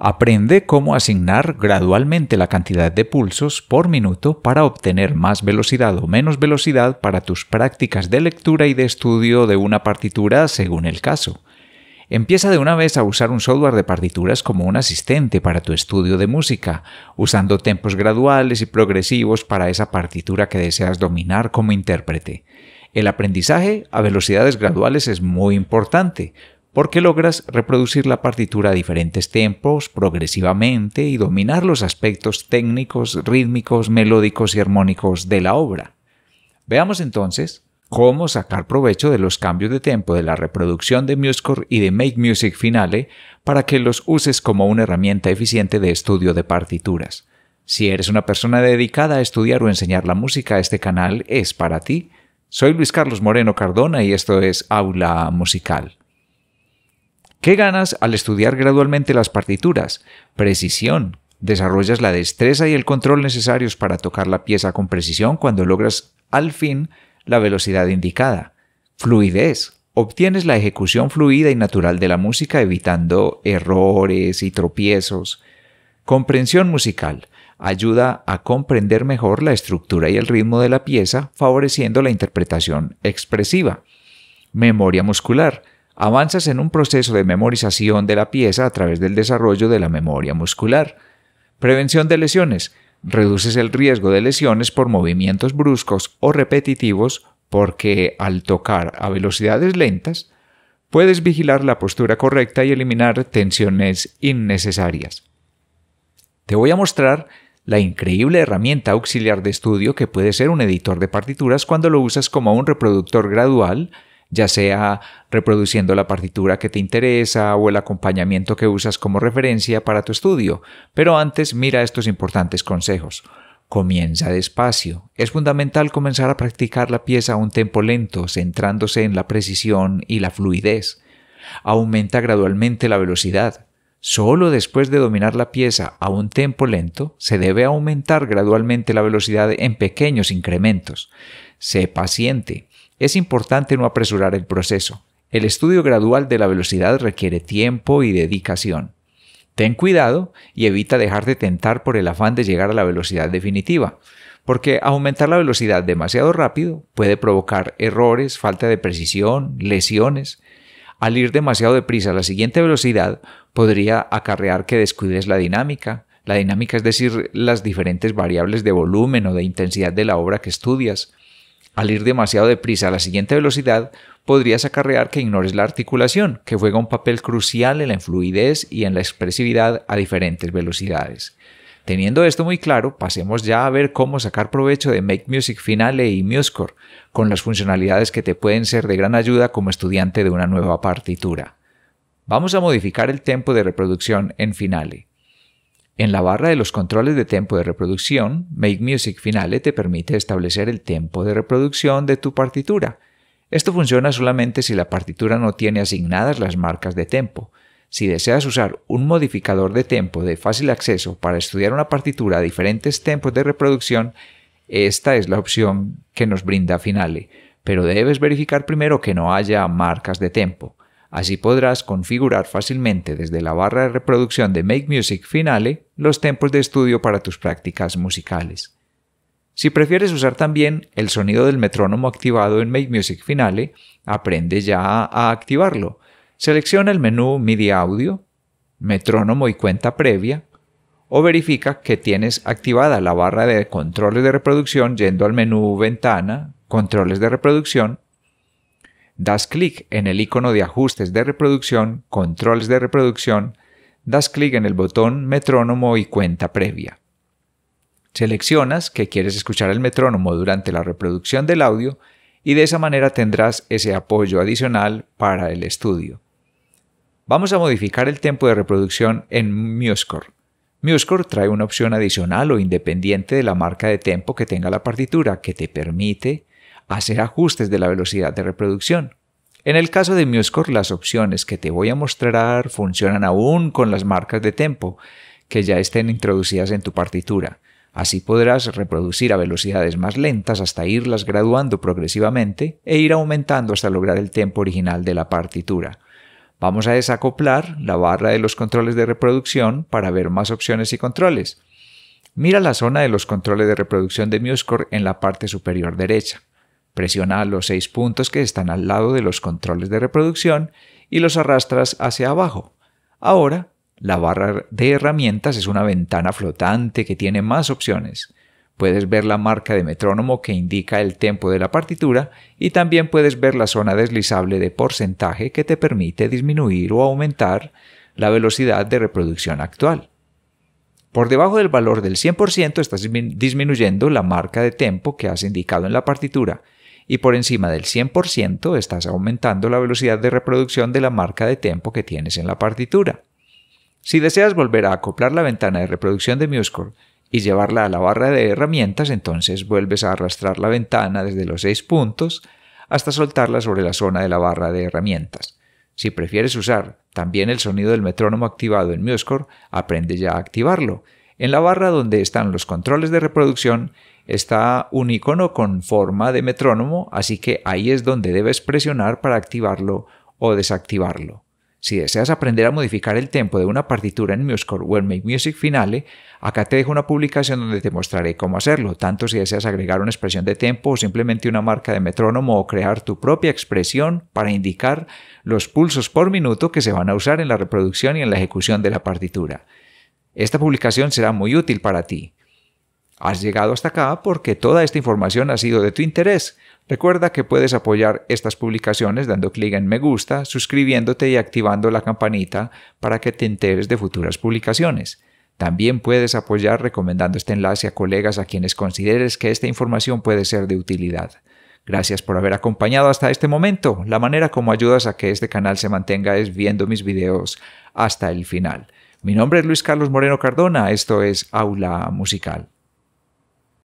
Aprende cómo asignar gradualmente la cantidad de pulsos por minuto para obtener más velocidad o menos velocidad para tus prácticas de lectura y de estudio de una partitura según el caso. Empieza de una vez a usar un software de partituras como un asistente para tu estudio de música, usando tempos graduales y progresivos para esa partitura que deseas dominar como intérprete. El aprendizaje a velocidades graduales es muy importante, porque logras reproducir la partitura a diferentes tiempos progresivamente y dominar los aspectos técnicos, rítmicos, melódicos y armónicos de la obra. Veamos entonces cómo sacar provecho de los cambios de tempo de la reproducción de Musescore y de Make Music Finale para que los uses como una herramienta eficiente de estudio de partituras. Si eres una persona dedicada a estudiar o enseñar la música, este canal es para ti. Soy Luis Carlos Moreno Cardona y esto es Aula Musical. ¿Qué ganas al estudiar gradualmente las partituras? Precisión. Desarrollas la destreza y el control necesarios para tocar la pieza con precisión cuando logras al fin la velocidad indicada. Fluidez. Obtienes la ejecución fluida y natural de la música evitando errores y tropiezos. Comprensión musical. Ayuda a comprender mejor la estructura y el ritmo de la pieza, favoreciendo la interpretación expresiva. Memoria muscular avanzas en un proceso de memorización de la pieza a través del desarrollo de la memoria muscular. Prevención de lesiones. Reduces el riesgo de lesiones por movimientos bruscos o repetitivos porque al tocar a velocidades lentas, puedes vigilar la postura correcta y eliminar tensiones innecesarias. Te voy a mostrar la increíble herramienta auxiliar de estudio que puede ser un editor de partituras cuando lo usas como un reproductor gradual ya sea reproduciendo la partitura que te interesa o el acompañamiento que usas como referencia para tu estudio. Pero antes mira estos importantes consejos. Comienza despacio. Es fundamental comenzar a practicar la pieza a un tempo lento, centrándose en la precisión y la fluidez. Aumenta gradualmente la velocidad. Solo después de dominar la pieza a un tempo lento, se debe aumentar gradualmente la velocidad en pequeños incrementos. Sé paciente. Es importante no apresurar el proceso. El estudio gradual de la velocidad requiere tiempo y dedicación. Ten cuidado y evita dejar de tentar por el afán de llegar a la velocidad definitiva, porque aumentar la velocidad demasiado rápido puede provocar errores, falta de precisión, lesiones. Al ir demasiado deprisa a la siguiente velocidad podría acarrear que descuides la dinámica. La dinámica es decir, las diferentes variables de volumen o de intensidad de la obra que estudias, al ir demasiado deprisa a la siguiente velocidad, podrías acarrear que ignores la articulación, que juega un papel crucial en la fluidez y en la expresividad a diferentes velocidades. Teniendo esto muy claro, pasemos ya a ver cómo sacar provecho de Make Music Finale y MuseCore, con las funcionalidades que te pueden ser de gran ayuda como estudiante de una nueva partitura. Vamos a modificar el tiempo de reproducción en Finale. En la barra de los controles de tempo de reproducción, Make Music Finale te permite establecer el tempo de reproducción de tu partitura. Esto funciona solamente si la partitura no tiene asignadas las marcas de tempo. Si deseas usar un modificador de tempo de fácil acceso para estudiar una partitura a diferentes tempos de reproducción, esta es la opción que nos brinda Finale, pero debes verificar primero que no haya marcas de tempo. Así podrás configurar fácilmente desde la barra de reproducción de Make Music Finale los tempos de estudio para tus prácticas musicales. Si prefieres usar también el sonido del metrónomo activado en Make Music Finale, aprende ya a activarlo. Selecciona el menú MIDI Audio, Metrónomo y cuenta previa, o verifica que tienes activada la barra de controles de reproducción yendo al menú Ventana, Controles de reproducción das clic en el icono de ajustes de reproducción, controles de reproducción, das clic en el botón metrónomo y cuenta previa. Seleccionas que quieres escuchar el metrónomo durante la reproducción del audio y de esa manera tendrás ese apoyo adicional para el estudio. Vamos a modificar el tiempo de reproducción en MuseScore. MuseScore trae una opción adicional o independiente de la marca de tempo que tenga la partitura que te permite hacer ajustes de la velocidad de reproducción. En el caso de MuseScore, las opciones que te voy a mostrar funcionan aún con las marcas de tempo que ya estén introducidas en tu partitura. Así podrás reproducir a velocidades más lentas hasta irlas graduando progresivamente e ir aumentando hasta lograr el tempo original de la partitura. Vamos a desacoplar la barra de los controles de reproducción para ver más opciones y controles. Mira la zona de los controles de reproducción de MuseScore en la parte superior derecha. Presiona los seis puntos que están al lado de los controles de reproducción y los arrastras hacia abajo. Ahora, la barra de herramientas es una ventana flotante que tiene más opciones. Puedes ver la marca de metrónomo que indica el tempo de la partitura y también puedes ver la zona deslizable de porcentaje que te permite disminuir o aumentar la velocidad de reproducción actual. Por debajo del valor del 100% estás disminuyendo la marca de tempo que has indicado en la partitura y por encima del 100% estás aumentando la velocidad de reproducción de la marca de tempo que tienes en la partitura. Si deseas volver a acoplar la ventana de reproducción de MuseScore y llevarla a la barra de herramientas, entonces vuelves a arrastrar la ventana desde los seis puntos hasta soltarla sobre la zona de la barra de herramientas. Si prefieres usar también el sonido del metrónomo activado en MuseScore, aprende ya a activarlo en la barra donde están los controles de reproducción está un icono con forma de metrónomo, así que ahí es donde debes presionar para activarlo o desactivarlo. Si deseas aprender a modificar el tempo de una partitura en MuseScore o en Make Music Finale, acá te dejo una publicación donde te mostraré cómo hacerlo, tanto si deseas agregar una expresión de tempo o simplemente una marca de metrónomo o crear tu propia expresión para indicar los pulsos por minuto que se van a usar en la reproducción y en la ejecución de la partitura. Esta publicación será muy útil para ti. Has llegado hasta acá porque toda esta información ha sido de tu interés. Recuerda que puedes apoyar estas publicaciones dando clic en me gusta, suscribiéndote y activando la campanita para que te enteres de futuras publicaciones. También puedes apoyar recomendando este enlace a colegas a quienes consideres que esta información puede ser de utilidad. Gracias por haber acompañado hasta este momento. La manera como ayudas a que este canal se mantenga es viendo mis videos hasta el final. Mi nombre es Luis Carlos Moreno Cardona, esto es Aula Musical.